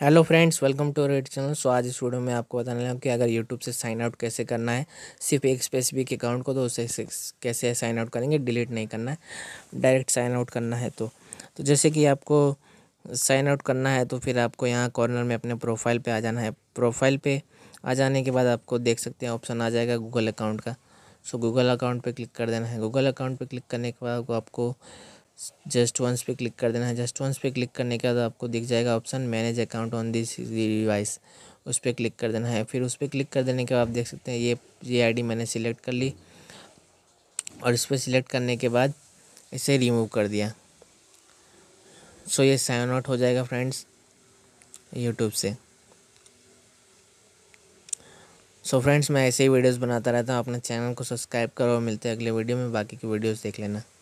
hello friends welcome to red channel so आज इस video में आपको बताने लगा कि अगर यूट्यूब से साइन आउट कैसे करना है सिर्फ एक स्पेसिफिक अकाउंट को तो उसे कैसे साइन आउट करेंगे डिलीट नहीं करना है डायरेक्ट साइन आउट करना है तो तो जैसे कि आपको साइन आउट करना है तो फिर आपको यहाँ कॉर्नर में अपने प्रोफाइल पर आ जाना है प्रोफाइल पर आ जाने के बाद आपको देख सकते हैं ऑप्शन आ जाएगा गूगल अकाउंट का सो गूगल अकाउंट पर क्लिक कर देना है गूगल अकाउंट पर क्लिक करने के बाद आपको जस्ट वंस पे क्लिक कर देना है जस्ट वंस पे क्लिक करने के बाद आपको दिख जाएगा option manage account on this device उस पर क्लिक कर देना है फिर उस पर क्लिक कर देने के बाद आप देख सकते हैं ये ये आईडी मैंने सिलेक्ट कर ली और इस पर सिलेक्ट करने के बाद इसे रिमूव कर दिया सो ये साइन आउट हो जाएगा फ्रेंड्स यूट्यूब से सो so फ्रेंड्स मैं ऐसे ही वीडियोस बनाता रहता हूँ अपने चैनल को सब्सक्राइब करो और मिलते हैं अगले वीडियो में बाकी की वीडियोस देख लेना